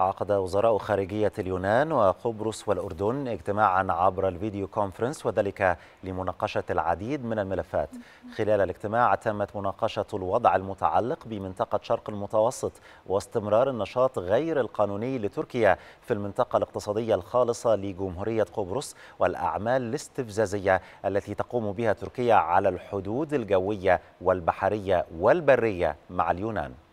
عقد وزراء خارجية اليونان وقبرص والأردن اجتماعا عبر الفيديو كونفرنس وذلك لمناقشة العديد من الملفات خلال الاجتماع تمت مناقشة الوضع المتعلق بمنطقة شرق المتوسط واستمرار النشاط غير القانوني لتركيا في المنطقة الاقتصادية الخالصة لجمهورية قبرص والأعمال الاستفزازية التي تقوم بها تركيا على الحدود الجوية والبحرية والبرية مع اليونان